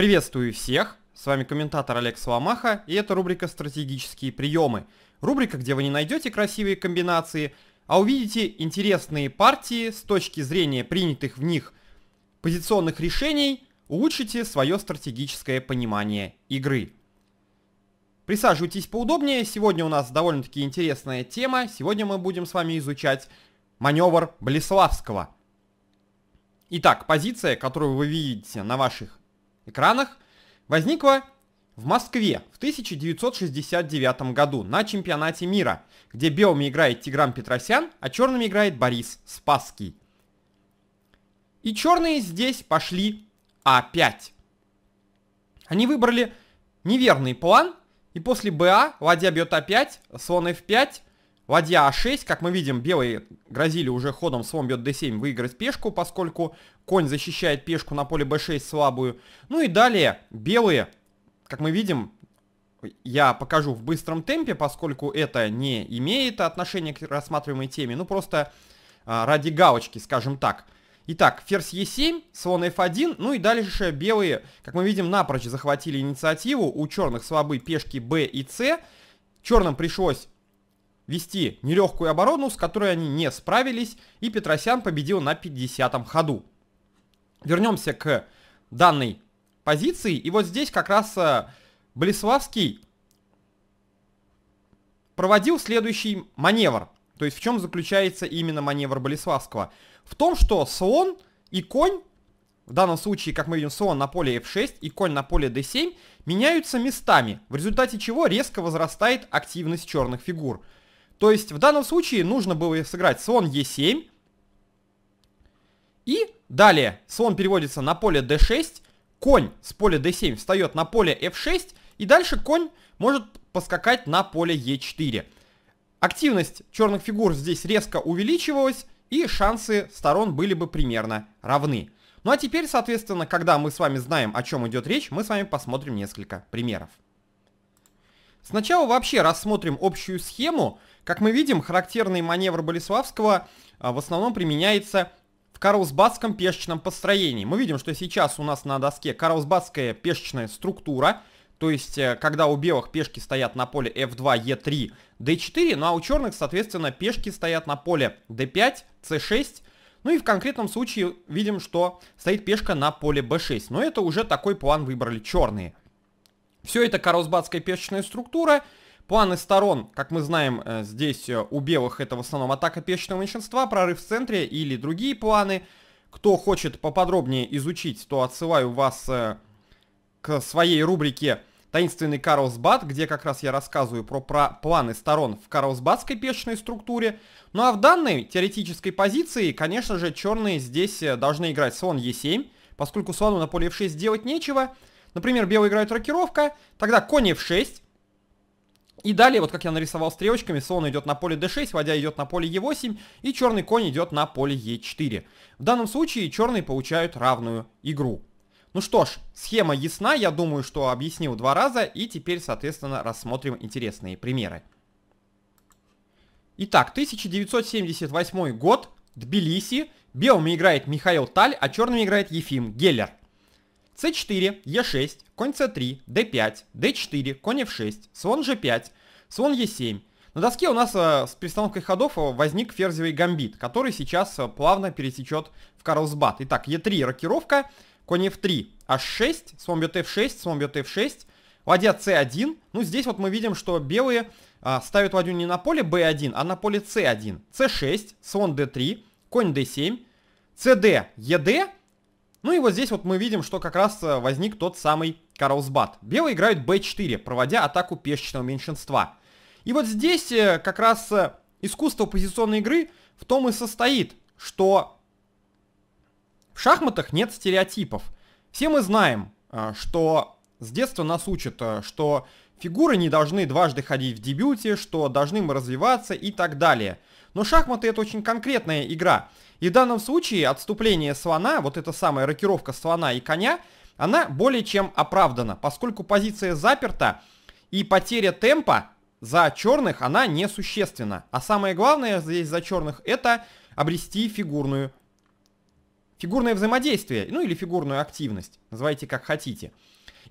Приветствую всех! С вами комментатор Олег Соломаха, и это рубрика «Стратегические приемы». Рубрика, где вы не найдете красивые комбинации, а увидите интересные партии с точки зрения принятых в них позиционных решений, улучшите свое стратегическое понимание игры. Присаживайтесь поудобнее, сегодня у нас довольно-таки интересная тема, сегодня мы будем с вами изучать маневр Блеславского. Итак, позиция, которую вы видите на ваших экранах возникла в Москве в 1969 году на чемпионате мира, где белыми играет Тигран Петросян, а черными играет Борис Спасский. И черные здесь пошли А5. Они выбрали неверный план, и после БА ладья бьет А5, слон F5, Ладья А6, как мы видим, белые грозили уже ходом слон бьет d7 выиграть пешку, поскольку конь защищает пешку на поле b6 слабую. Ну и далее белые, как мы видим, я покажу в быстром темпе, поскольку это не имеет отношения к рассматриваемой теме, ну просто а, ради галочки, скажем так. Итак, ферзь e7, слон f1, ну и дальше белые, как мы видим, напрочь захватили инициативу. У черных слабы пешки b и c. Черным пришлось вести нелегкую оборону, с которой они не справились, и Петросян победил на 50-м ходу. Вернемся к данной позиции, и вот здесь как раз э, Болеславский проводил следующий маневр. То есть в чем заключается именно маневр Болеславского? В том, что слон и конь, в данном случае, как мы видим, слон на поле f6 и конь на поле d7, меняются местами, в результате чего резко возрастает активность черных фигур – то есть в данном случае нужно было сыграть слон Е7. И далее слон переводится на поле d6, конь с поля d7 встает на поле f6, и дальше конь может поскакать на поле e4. Активность черных фигур здесь резко увеличивалась, и шансы сторон были бы примерно равны. Ну а теперь, соответственно, когда мы с вами знаем, о чем идет речь, мы с вами посмотрим несколько примеров. Сначала вообще рассмотрим общую схему. Как мы видим, характерный маневр Болеславского а, в основном применяется в карлсбадском пешечном построении. Мы видим, что сейчас у нас на доске карлсбадская пешечная структура, то есть э, когда у белых пешки стоят на поле f2, e3, d4, ну а у черных, соответственно, пешки стоят на поле d5, c6, ну и в конкретном случае видим, что стоит пешка на поле b6. Но это уже такой план выбрали черные. Все это каросбадская пешечная структура. Планы сторон, как мы знаем, э, здесь э, у белых это в основном атака пешечного меньшинства, прорыв в центре или другие планы. Кто хочет поподробнее изучить, то отсылаю вас э, к своей рубрике «Таинственный Карлсбад», где как раз я рассказываю про, про планы сторон в карлсбадской пешечной структуре. Ну а в данной теоретической позиции, конечно же, черные здесь должны играть слон Е7, поскольку слону на поле F6 делать нечего – Например, белый играет рокировка, тогда конь f6. И далее, вот как я нарисовал стрелочками, слон идет на поле d6, водя идет на поле e8, и черный конь идет на поле e4. В данном случае черные получают равную игру. Ну что ж, схема ясна, я думаю, что объяснил два раза, и теперь, соответственно, рассмотрим интересные примеры. Итак, 1978 год, Тбилиси, белыми играет Михаил Таль, а черными играет Ефим Геллер c4, e6, конь c3, d5, d4, конь f6, слон g5, слон e7. На доске у нас э, с перестановкой ходов э, возник ферзевый гамбит, который сейчас э, плавно пересечет в Карлсбад. Итак, e3 рокировка, конь f3, h6, слон бьет f6, слон бьет f6, ладья c1. Ну, здесь вот мы видим, что белые а, ставят ладью не на поле b1, а на поле c1. c6, слон d3, конь d7, cd, ed ну и вот здесь вот мы видим, что как раз э, возник тот самый Карлсбад. Белые играют b4, проводя атаку пешечного меньшинства. И вот здесь э, как раз э, искусство позиционной игры в том и состоит, что в шахматах нет стереотипов. Все мы знаем, что с детства нас учат, что фигуры не должны дважды ходить в дебюте, что должны мы развиваться и так далее. Но шахматы это очень конкретная игра. И в данном случае отступление слона, вот эта самая рокировка слона и коня, она более чем оправдана, поскольку позиция заперта и потеря темпа за черных, она несущественна. А самое главное здесь за черных, это обрести фигурную фигурное взаимодействие, ну или фигурную активность, называйте как хотите.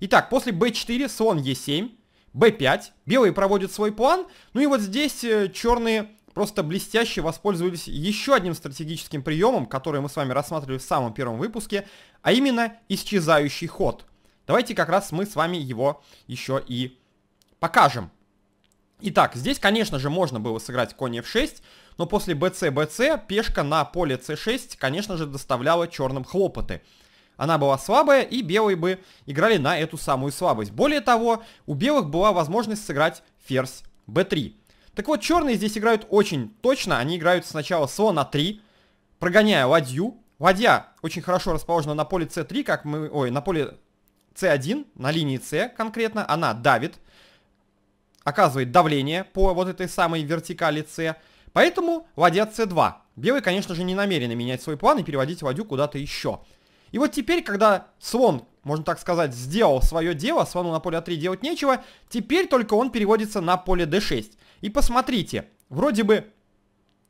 Итак, после b4 слон e7, b5, белые проводят свой план, ну и вот здесь э, черные просто блестяще воспользовались еще одним стратегическим приемом, который мы с вами рассматривали в самом первом выпуске, а именно исчезающий ход. Давайте как раз мы с вами его еще и покажем. Итак, здесь, конечно же, можно было сыграть конь f6, но после bc-bc пешка на поле c6, конечно же, доставляла черным хлопоты. Она была слабая, и белые бы играли на эту самую слабость. Более того, у белых была возможность сыграть ферзь b3. Так вот, черные здесь играют очень точно. Они играют сначала слон на 3, прогоняя ладью. Ладья очень хорошо расположена на поле c3, как мы... Ой, на поле c1, на линии c конкретно. Она давит, оказывает давление по вот этой самой вертикали c. Поэтому ладья c2. Белые, конечно же, не намерены менять свой план и переводить ладью куда-то еще. И вот теперь, когда слон, можно так сказать, сделал свое дело, слону на поле А3 делать нечего, теперь только он переводится на поле d6. И посмотрите, вроде бы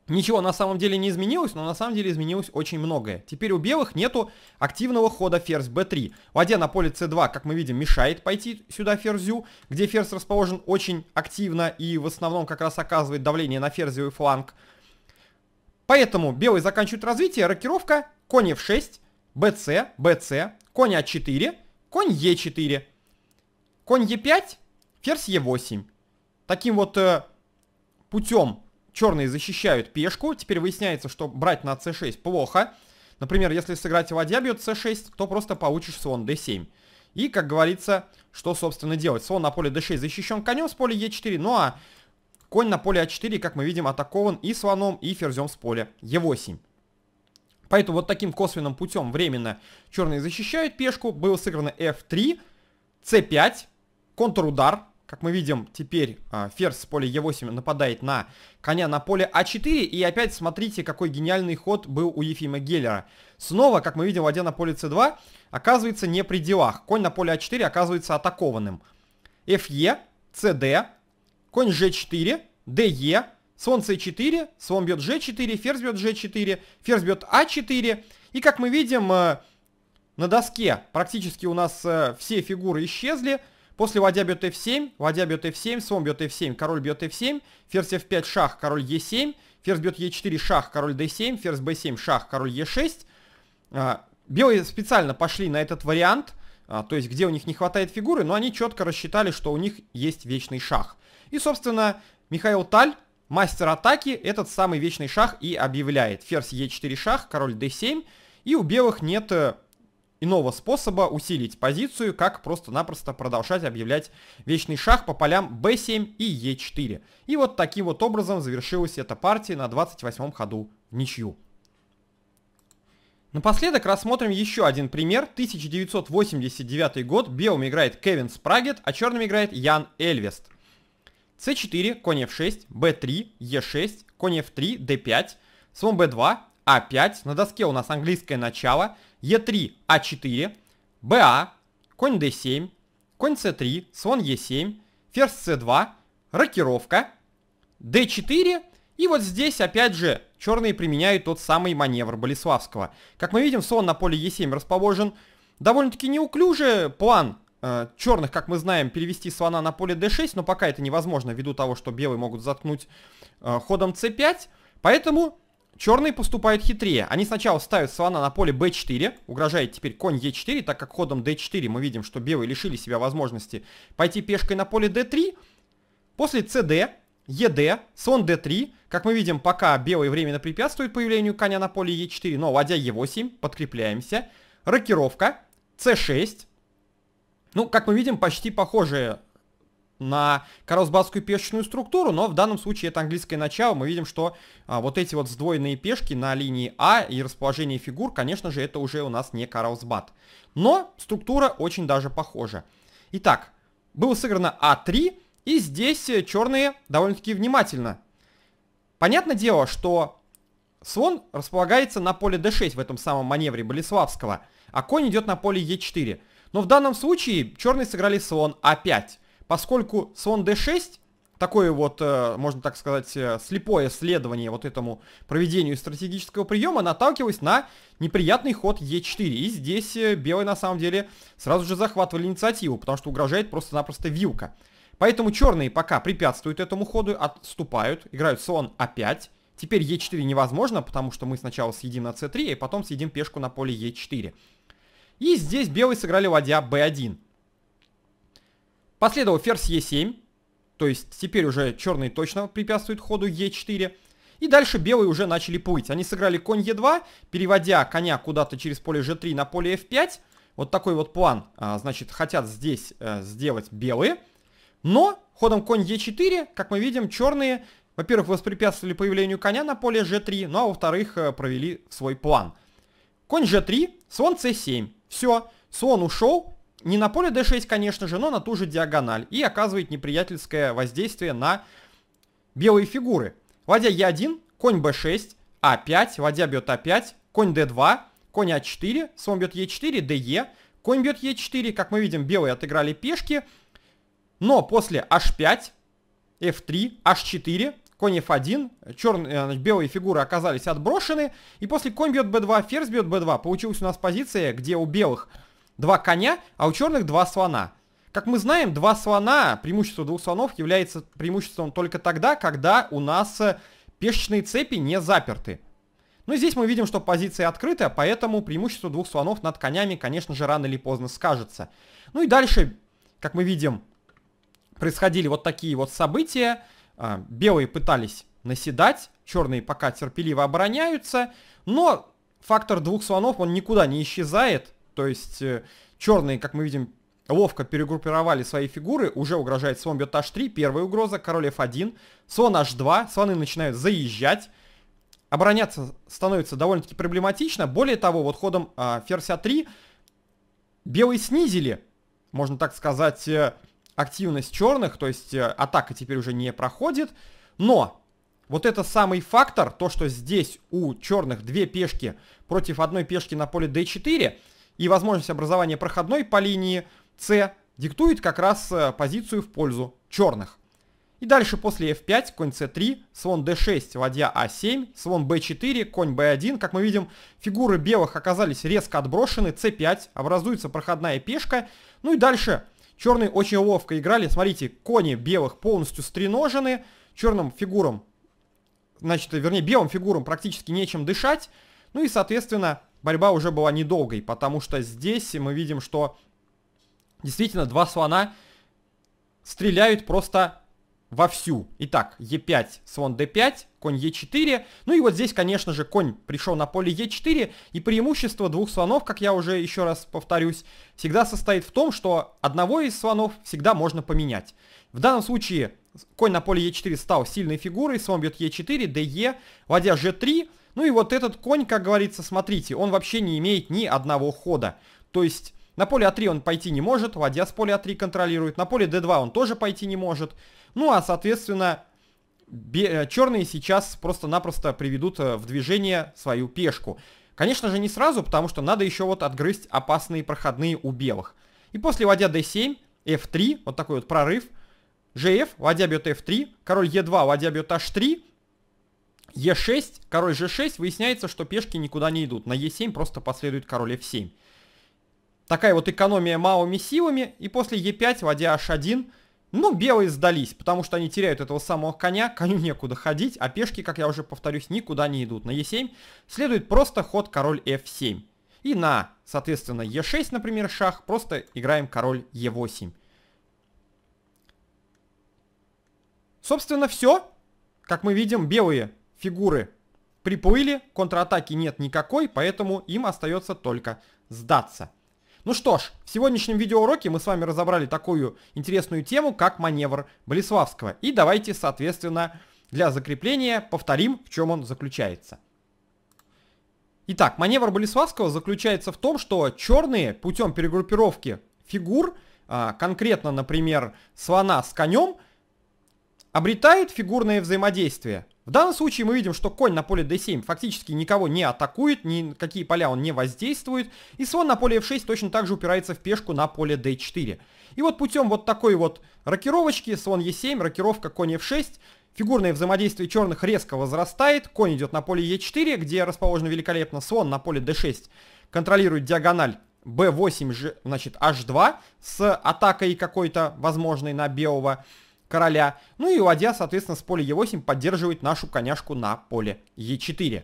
Ничего на самом деле не изменилось, но на самом деле изменилось очень многое. Теперь у белых нету активного хода ферзь b3. Ладья на поле c2, как мы видим, мешает пойти сюда ферзю, где ферзь расположен очень активно и в основном как раз оказывает давление на ферзевый фланг. Поэтому белые заканчивают развитие, рокировка конь f6, bc, bc, конь a4, конь e4, конь e5, ферзь e8. Таким вот э, путем черные защищают пешку. Теперь выясняется, что брать на c6 плохо. Например, если сыграть ладья бьет c6, то просто получишь слон d7. И, как говорится, что, собственно, делать? Слон на поле d6 защищен конем с поля e4, ну а конь на поле a а 4 как мы видим, атакован и слоном, и ферзем с поля e8. Поэтому вот таким косвенным путем временно черные защищают пешку. Было сыграно f3, c5, контрудар, как мы видим, теперь а, ферзь с поля Е8 нападает на коня на поле А4. И опять смотрите, какой гениальный ход был у Ефима Геллера. Снова, как мы видим, ладья на поле С2 оказывается не при делах. Конь на поле А4 оказывается атакованным. ФЕ, СД, конь Ж4, ДЕ, слон С4, слон бьет Ж4, ферзь бьет Ж4, ферзь бьет А4. И как мы видим, э, на доске практически у нас э, все фигуры исчезли. После ладья бьет f7, ладья бьет f7, слон бьет f7, король бьет f7, ферзь f5, шах, король e7, ферзь бьет e4, шах, король d7, ферзь b7, шах, король e6. А, белые специально пошли на этот вариант, а, то есть где у них не хватает фигуры, но они четко рассчитали, что у них есть вечный шах. И, собственно, Михаил Таль, мастер атаки, этот самый вечный шах и объявляет. Ферзь e4 шах, король d7, и у белых нет э, иного способа усилить позицию, как просто-напросто продолжать объявлять вечный шах по полям b7 и e4. И вот таким вот образом завершилась эта партия на 28 ходу в ничью. Напоследок рассмотрим еще один пример. 1989 год. Белым играет Кевин Спрагет, а черным играет Ян Эльвест. c4, конь f6, b3, e6, конь f3, d5, слон b2, а5, на доске у нас английское начало, Е3, А4, БА, конь d7, конь c3, слон е 7 ферзь c2, рокировка, d4, и вот здесь, опять же, черные применяют тот самый маневр Болеславского. Как мы видим, слон на поле е 7 расположен довольно-таки неуклюже. План э, черных, как мы знаем, перевести слона на поле d6, но пока это невозможно, ввиду того, что белые могут заткнуть э, ходом c5, поэтому Черные поступают хитрее. Они сначала ставят слона на поле b4, угрожает теперь конь e4, так как ходом d4 мы видим, что белые лишили себя возможности пойти пешкой на поле d3. После cd, ed, слон d3. Как мы видим, пока белые временно препятствуют появлению коня на поле e4, но ладья e8, подкрепляемся. Рокировка, c6. Ну, как мы видим, почти похожая на карлсбадскую пешечную структуру, но в данном случае это английское начало. Мы видим, что а, вот эти вот сдвоенные пешки на линии А и расположение фигур, конечно же, это уже у нас не Карлсбад. Но структура очень даже похожа. Итак, было сыграно А3, и здесь э, черные довольно-таки внимательно. Понятное дело, что слон располагается на поле d6 в этом самом маневре Болеславского, а конь идет на поле e4. Но в данном случае черные сыграли слон а5 поскольку слон d6, такое вот, э, можно так сказать, э, слепое следование вот этому проведению стратегического приема наталкивалось на неприятный ход e4. И здесь э, белые на самом деле сразу же захватывали инициативу, потому что угрожает просто-напросто вилка. Поэтому черные пока препятствуют этому ходу, отступают, играют слон a5. А Теперь e4 невозможно, потому что мы сначала съедим на c3, и потом съедим пешку на поле e4. И здесь белые сыграли ладья b1. Последовал ферзь Е7. То есть теперь уже черные точно препятствуют ходу Е4. И дальше белые уже начали плыть. Они сыграли конь Е2, переводя коня куда-то через поле G3 на поле F5. Вот такой вот план, а, значит, хотят здесь а, сделать белые. Но ходом конь Е4, как мы видим, черные, во-первых, воспрепятствовали появлению коня на поле G3, ну а во-вторых, э, провели свой план. Конь G3, слон C7. Все, слон ушел, не на поле d6, конечно же, но на ту же диагональ. И оказывает неприятельское воздействие на белые фигуры. Ладья e1, конь b6, а5, ладья бьет а5, конь d2, конь a 4 слон бьет e4, de, конь бьет e4. Как мы видим, белые отыграли пешки. Но после h5, f3, h4, конь f1, черные, э, белые фигуры оказались отброшены. И после конь бьет b2, ферзь бьет b2, получилась у нас позиция, где у белых два коня, а у черных два слона. Как мы знаем, два слона, преимущество двух слонов является преимуществом только тогда, когда у нас э, пешечные цепи не заперты. Ну и здесь мы видим, что позиция открытая, поэтому преимущество двух слонов над конями, конечно же, рано или поздно скажется. Ну и дальше, как мы видим, происходили вот такие вот события. А, белые пытались наседать, черные пока терпеливо обороняются, но фактор двух слонов, он никуда не исчезает. То есть э, черные, как мы видим, ловко перегруппировали свои фигуры. Уже угрожает слон бьет h3, первая угроза, король f1, слон h2, слоны начинают заезжать. Обороняться становится довольно-таки проблематично. Более того, вот ходом э, ферзь а3 белые снизили, можно так сказать, э, активность черных, то есть э, атака теперь уже не проходит. Но вот это самый фактор, то, что здесь у черных две пешки против одной пешки на поле d4, и возможность образования проходной по линии С диктует как раз э, позицию в пользу черных. И дальше после f5, конь c3, слон d6, ладья a7, а слон b4, конь b1. Как мы видим, фигуры белых оказались резко отброшены, c5, образуется проходная пешка. Ну и дальше черные очень ловко играли. Смотрите, кони белых полностью стреножены, черным фигурам, значит, вернее, белым фигурам практически нечем дышать. Ну и, соответственно, борьба уже была недолгой, потому что здесь мы видим, что действительно два слона стреляют просто вовсю. Итак, Е5, слон Д5, конь Е4. Ну и вот здесь, конечно же, конь пришел на поле Е4, и преимущество двух слонов, как я уже еще раз повторюсь, всегда состоит в том, что одного из слонов всегда можно поменять. В данном случае конь на поле Е4 стал сильной фигурой, слон бьет Е4, ДЕ, ладья Ж3, ну и вот этот конь, как говорится, смотрите, он вообще не имеет ни одного хода. То есть на поле А3 он пойти не может, ладья с поля А3 контролирует, на поле d 2 он тоже пойти не может. Ну а, соответственно, э, черные сейчас просто-напросто приведут э, в движение свою пешку. Конечно же, не сразу, потому что надо еще вот отгрызть опасные проходные у белых. И после ладья d7, f3, вот такой вот прорыв, gf, ладья бьет f3, король e2, ладья бьет h3, Е6, король G6, выясняется, что пешки никуда не идут. На Е7 просто последует король F7. Такая вот экономия малыми силами. И после Е5, водя H1, ну, белые сдались, потому что они теряют этого самого коня, коню некуда ходить, а пешки, как я уже повторюсь, никуда не идут. На Е7 следует просто ход король F7. И на, соответственно, Е6, например, шах, просто играем король Е8. Собственно, все. Как мы видим, белые фигуры приплыли, контратаки нет никакой, поэтому им остается только сдаться. Ну что ж, в сегодняшнем видеоуроке мы с вами разобрали такую интересную тему, как маневр Болеславского. И давайте, соответственно, для закрепления повторим, в чем он заключается. Итак, маневр Болеславского заключается в том, что черные путем перегруппировки фигур, а, конкретно, например, слона с конем, обретают фигурное взаимодействие – в данном случае мы видим, что конь на поле d7 фактически никого не атакует, никакие поля он не воздействует, и слон на поле f6 точно так же упирается в пешку на поле d4. И вот путем вот такой вот рокировочки, слон e7, рокировка конь f6, Фигурное взаимодействие черных резко возрастает, конь идет на поле e4, где расположен великолепно слон на поле d6, контролирует диагональ b8, значит h2 с атакой какой-то возможной на белого короля. Ну и ладья, соответственно, с поля Е8 поддерживает нашу коняшку на поле Е4.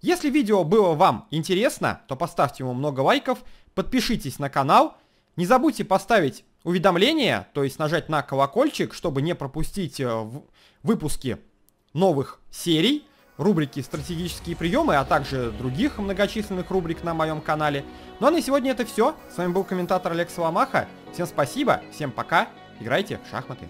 Если видео было вам интересно, то поставьте ему много лайков, подпишитесь на канал, не забудьте поставить уведомления, то есть нажать на колокольчик, чтобы не пропустить э, выпуски новых серий, рубрики «Стратегические приемы», а также других многочисленных рубрик на моем канале. Ну а на сегодня это все. С вами был комментатор Олег Соломаха. Всем спасибо, всем пока Играйте в шахматы.